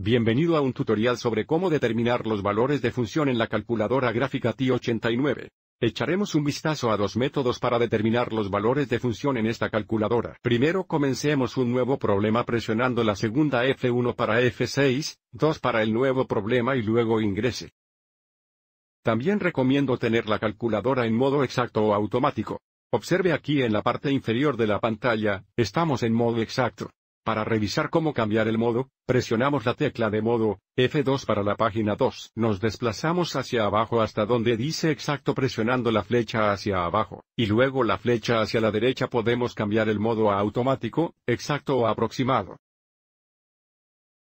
Bienvenido a un tutorial sobre cómo determinar los valores de función en la calculadora gráfica TI-89. Echaremos un vistazo a dos métodos para determinar los valores de función en esta calculadora. Primero comencemos un nuevo problema presionando la segunda F1 para F6, 2 para el nuevo problema y luego ingrese. También recomiendo tener la calculadora en modo exacto o automático. Observe aquí en la parte inferior de la pantalla, estamos en modo exacto. Para revisar cómo cambiar el modo, presionamos la tecla de modo, F2 para la página 2. Nos desplazamos hacia abajo hasta donde dice exacto presionando la flecha hacia abajo, y luego la flecha hacia la derecha podemos cambiar el modo a automático, exacto o aproximado.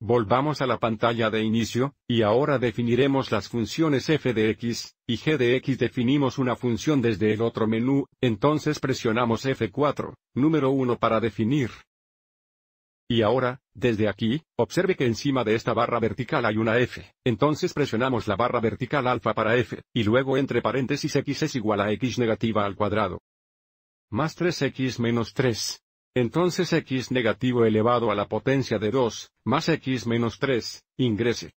Volvamos a la pantalla de inicio, y ahora definiremos las funciones f de x, y g de x definimos una función desde el otro menú, entonces presionamos F4, número 1 para definir, y ahora, desde aquí, observe que encima de esta barra vertical hay una F. Entonces presionamos la barra vertical alfa para F, y luego entre paréntesis X es igual a X negativa al cuadrado. Más 3X menos 3. Entonces X negativo elevado a la potencia de 2, más X menos 3, ingrese.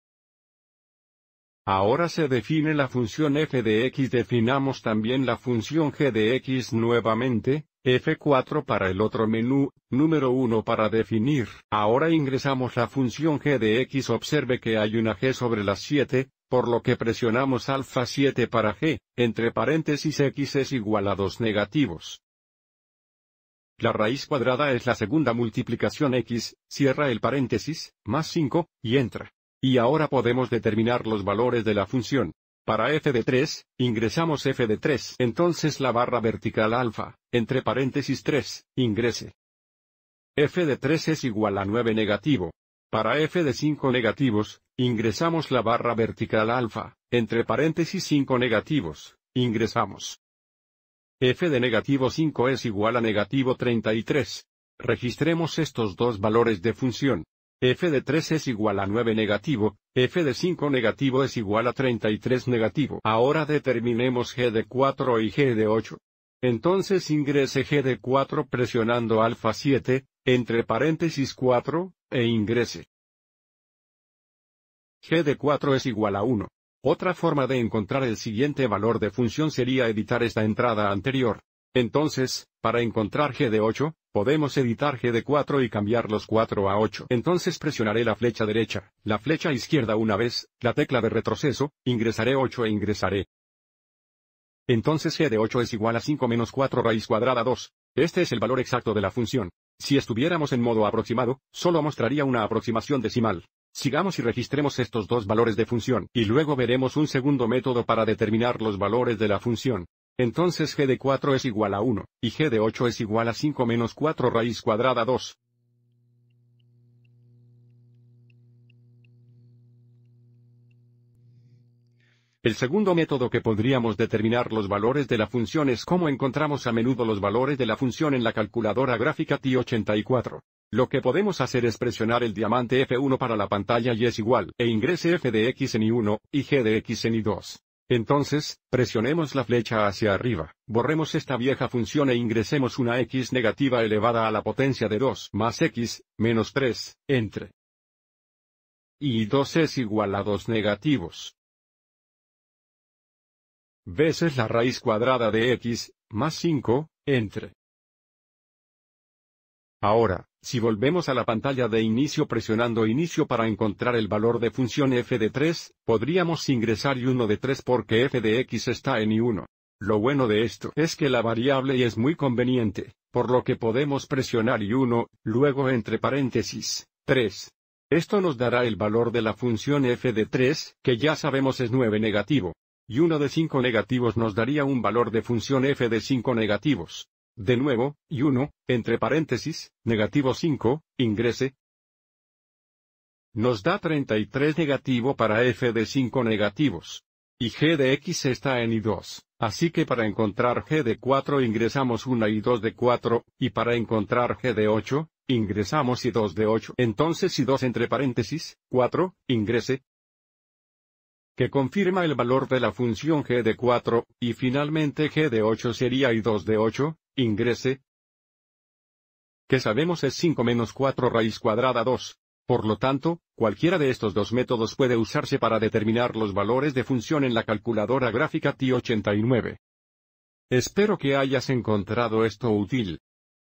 Ahora se define la función f de x. Definamos también la función g de x nuevamente, F4 para el otro menú, número 1 para definir. Ahora ingresamos la función g de x. Observe que hay una g sobre las 7, por lo que presionamos alfa 7 para g, entre paréntesis x es igual a 2 negativos. La raíz cuadrada es la segunda multiplicación x, cierra el paréntesis, más 5, y entra. Y ahora podemos determinar los valores de la función. Para f de 3, ingresamos f de 3. Entonces la barra vertical alfa, entre paréntesis 3, ingrese. f de 3 es igual a 9 negativo. Para f de 5 negativos, ingresamos la barra vertical alfa, entre paréntesis 5 negativos, ingresamos. f de negativo 5 es igual a negativo 33. Registremos estos dos valores de función f de 3 es igual a 9 negativo, f de 5 negativo es igual a 33 negativo. Ahora determinemos g de 4 y g de 8. Entonces ingrese g de 4 presionando alfa 7, entre paréntesis 4, e ingrese. g de 4 es igual a 1. Otra forma de encontrar el siguiente valor de función sería editar esta entrada anterior. Entonces, para encontrar g de 8, podemos editar g de 4 y cambiar los 4 a 8. Entonces presionaré la flecha derecha, la flecha izquierda una vez, la tecla de retroceso, ingresaré 8 e ingresaré. Entonces g de 8 es igual a 5 menos 4 raíz cuadrada 2. Este es el valor exacto de la función. Si estuviéramos en modo aproximado, solo mostraría una aproximación decimal. Sigamos y registremos estos dos valores de función, y luego veremos un segundo método para determinar los valores de la función. Entonces g de 4 es igual a 1, y g de 8 es igual a 5 menos 4 raíz cuadrada 2. El segundo método que podríamos determinar los valores de la función es cómo encontramos a menudo los valores de la función en la calculadora gráfica TI84. Lo que podemos hacer es presionar el diamante F1 para la pantalla y es igual, e ingrese f de x en I1, y g de x en I2. Entonces, presionemos la flecha hacia arriba, borremos esta vieja función e ingresemos una x negativa elevada a la potencia de 2 más x, menos 3, entre. Y 2 es igual a 2 negativos. Veces la raíz cuadrada de x, más 5, entre. Ahora, si volvemos a la pantalla de inicio presionando inicio para encontrar el valor de función f de 3, podríamos ingresar y 1 de 3 porque f de x está en y1. Lo bueno de esto es que la variable es muy conveniente, por lo que podemos presionar y 1, luego entre paréntesis, 3. Esto nos dará el valor de la función f de 3, que ya sabemos es 9 negativo. Y 1 de 5 negativos nos daría un valor de función f de 5 negativos de nuevo, y 1, entre paréntesis, negativo 5, ingrese. Nos da 33 negativo para f de 5 negativos. Y g de x está en i2, así que para encontrar g de 4 ingresamos 1 y 2 de 4, y para encontrar g de 8, ingresamos y 2 de 8. Entonces y 2 entre paréntesis, 4, ingrese, que confirma el valor de la función g de 4, y finalmente g de 8 sería i2 de 8, ingrese, que sabemos es 5 menos 4 raíz cuadrada 2. Por lo tanto, cualquiera de estos dos métodos puede usarse para determinar los valores de función en la calculadora gráfica TI-89. Espero que hayas encontrado esto útil.